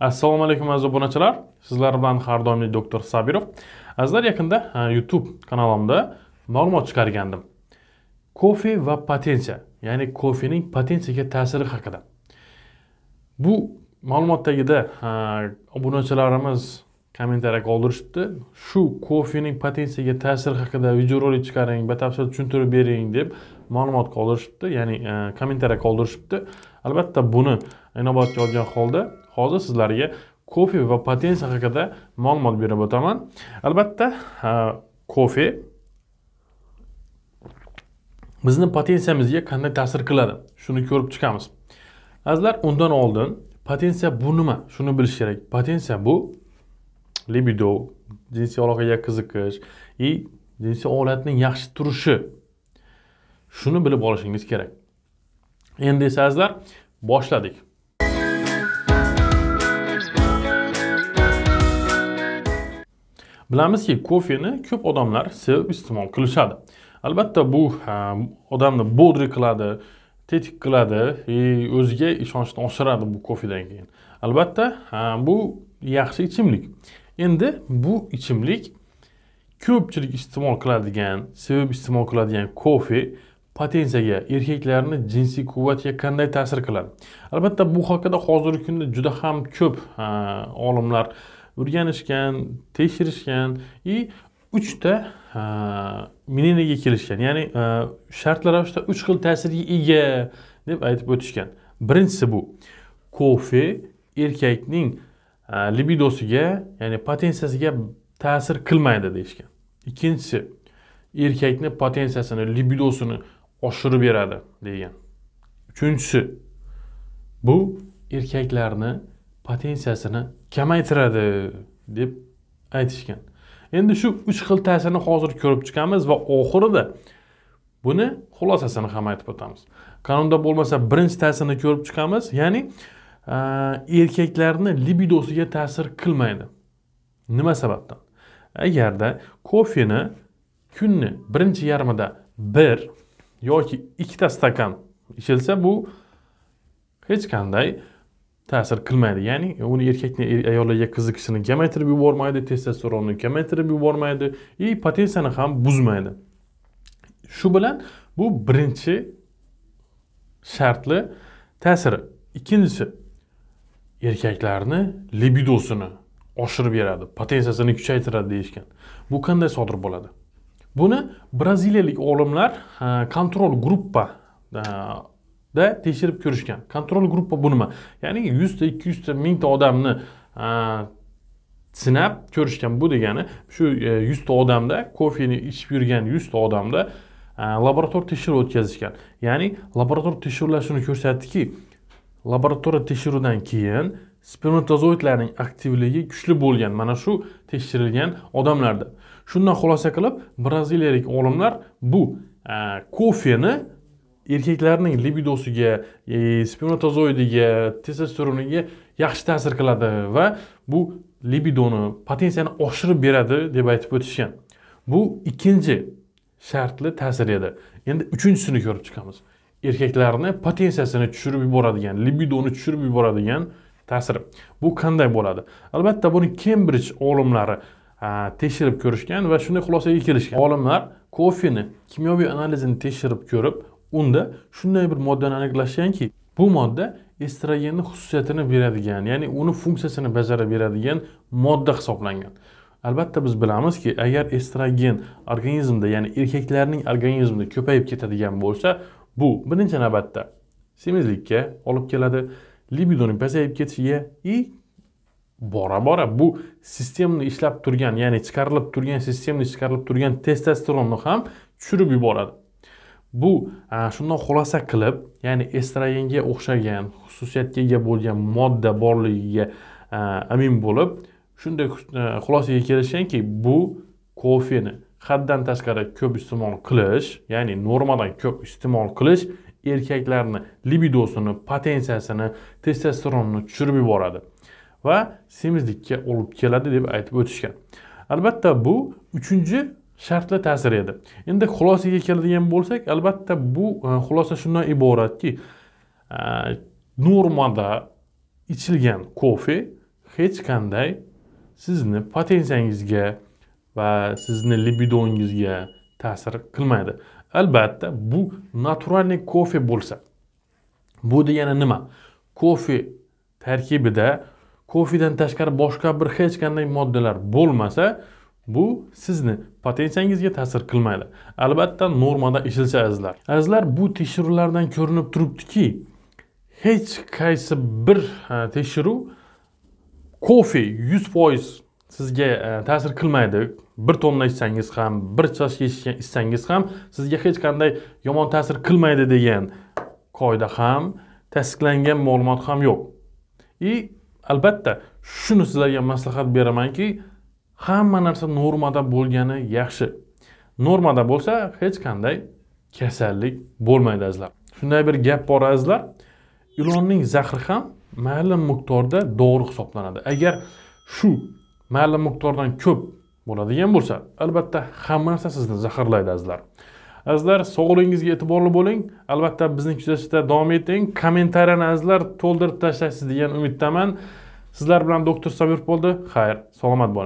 assalomu alaykum aziz obunachilar sizlar bilan har doimgidek doktor sabirov azizlar yaqinda youtube kanalimda ma'lumot chiqargandim kofe va potensiya ya'ni kofening potensiyaga ta'siri haqida bu ma'lumot tagida obunachilarimiz kommentariya qoldirishibdi shu kofening potensiyaga ta'siri haqida videorolik chiqaring batafsil tushuntirib bering deb ma'lumot qoldirishibdi ya'ni e, kommentariya qoldirishibdi albatta buni inobatga olgan holda hozir sizlarga kofe va potensiya haqida ma'lumot berib o'taman albatta kofe bizni potensiyamizga qanday ta'sir qiladi shuni ko'rib chiqamiz azizlar undan oldin potensiya bu nima shuni bilish kerak potensiya bu libido jinsiy aloqaga qiziqish и jinsiy olatning yaxshi turishi shuni bilib olishingiz kerak endi esa azizlar boshladik bilamizki kofeni ko'p odamlar sevib iste'mol qilishadi albatta bu odamni bodri qiladi tetik qiladi и o'ziga ishonchni oshiradi bu kofedan keyin albatta bu yaxshi ichimlik endi bu ichimlik ko'pchilik iste'mol qiladigan sevib iste'mol qiladigan kofe potensiyaga erkaklarni jinsiy quvvatiga qanday ta'sir qiladi albatta bu haqida hozirgi kunda juda ham ko'p olimlar o'rganishgan tekshirishgan и uchta мнениеga kelishgan ya'ni e, shartli ravishda uch xil ta'sirga ega deb aytib o'tishgan birinchisi bu kofe erkakning libidosiga ya'ni potensiyasiga ta'sir qilmaydi deyishgan ikkinchisi erkakni potensiyasini libidosini oshirib beradi degan uchinchisi bu erkaklarni potensiyasini kamaytiradi deb aytishgan endi shu uch xil ta'sirini hozir ko'rib chiqamiz va oxirida buni xulosasini ham aytib o'tamiz qonunda bo'lmasa birinchi ta'sirini ko'rib chiqamiz ya'ni e, erkaklarni libidosiga ta'sir qilmaydi nima sababdan agarda kofeni kunni birinchi yarmida bir yoki ikkita stakan ichilsa bu hech qanday ta'sir qilmaydi ya'ni uni erkakni e, ayollarga qiziqishini kamaytirib yubormaydi testosteronni kamaytirib yubormaydi и potensiyani ham buzmaydi shu bilan bu birinchi shartli ta'siri ikkinchisi erkaklarni libidosini oshirib beradi potensiyasini kuchaytiradi deyishgan bu qanday sodir bo'ladi Buni braziliyalik olimlar kontrol gruppa da tekshirib ko'rishgan. Kontrol gruppa bu nima? Ya'ni 100 ta, 200 ta, 1000 ta odamni sinab ko'rishgan bu degani shu 100 e, ta odamda kofeni ichib yurgan 100 ta odamda laborator tekshiruv o'tkazishgan. Ya'ni laborator tekshiruvlar shuni ko'rsatdiki, laboratoriya tekshiruvidan keyin spermatozoidlarning aktivligi kuchli bo'lgan mana shu tekshirilgan odamlarda shundan xulosa qilib braziliyalik olimlar bu e, kofeni erkaklarning libidosiga e, spermatozoidiga testosteroniga yaxshi ta'sir qiladi va bu libidoni potensiyani oshirib beradi deb aytib o'tishgan bu ikkinchi shartli ta'sir edi endi uchinchisini ko'rib chiqamiz erkaklarni potensiyasini tushirib yuboradigan libidoni tushirib yuboradigan ta'sir bu qanday bo'ladi albatta buni Cambridge olimlari E, tekshirib ko'rishgan va shunday xulosaga kelishgan olimlar kofeni kimyoviy analizini tekshirib ko'rib unda shunday bir moddani aniqlashganki bu modda estrogenni xususiyatini beradigan ya'ni uni funksiyasini bajarib beradigan modda hisoblangan albatta biz bilamizki agar estrogen organizmda ya'ni erkaklarning organizmida ko'payib ketadigan bo'lsa bu birinchi navbatda semizlikka olib keladi libidoning pasayib ketishiga и bora bora bu sistemni ishlab turgan ya'ni chiqarilib turgan sistemni chiqarilib turgan testosteronni ham tushirib yuboradi bu shundan xulosa qilib ya'ni estrogenga o'xshagan xususiyatga ega bo'lgan modda borligiga amin bo'lib shunday xulosaga kelishganki bu kofeni haddan tashqari ko'p iste'mol qilish ya'ni normadan ko'p iste'mol qilish erkaklarni libidosini potensiyasini testosteronni tushirib yuboradi va semizlikka olib keladi deb aytib o'tishgan albatta bu uchinchi shartli ta'sir edi endi xulosaga keladigan bo'lsak albatta bu e, xulosa shundan iboratki e, normada ichilgan kofe hech qanday sizni potensiyangizga va sizni libidongizga ta'sir qilmaydi albatta bu naturalniy kofe bo'lsa bu degani nima kofe tarkibida kofedan tashqari boshqa bir hech qanday moddalar bo'lmasa bu sizni potensiyangizga ta'sir qilmaydi albatta normada ichilsa azizlar azizlar bu tekshiruvlardan ko'rinib turibdiki hech qaysi bir e, tekshiruv kofe yuz foiz sizga e, ta'sir qilmaydi bir tonna ichsangiz ham bir chashka ichsangiz ham sizga hech qanday yomon ta'sir qilmaydi degan qoida ham tasdiqlangan ma'lumot ham yo'q и albatta shuni sizlarga maslahat beramanki hamma narsa normada bo'lgani yaxshi normada bo'lsa hech qanday kasallik bo'lmaydi azizlar shunday bir gap bor azizlar ilonning zahri ham ma'lum miqdorda dori hisoblanadi agar shu ma'lum miqdordan ko'p bo'ladigan bo'lsa albatta hamma narsa sizni zaharlaydi azizlar azizlar sog'lig'ingizga e'tiborli bo'ling albatta bizning kuzatishda davom eting kommentariyani azizlar to'ldirib tashlaysiz degan umiddaman sizlar bilan doktor samir bo'ldi xayr salomat bo'ling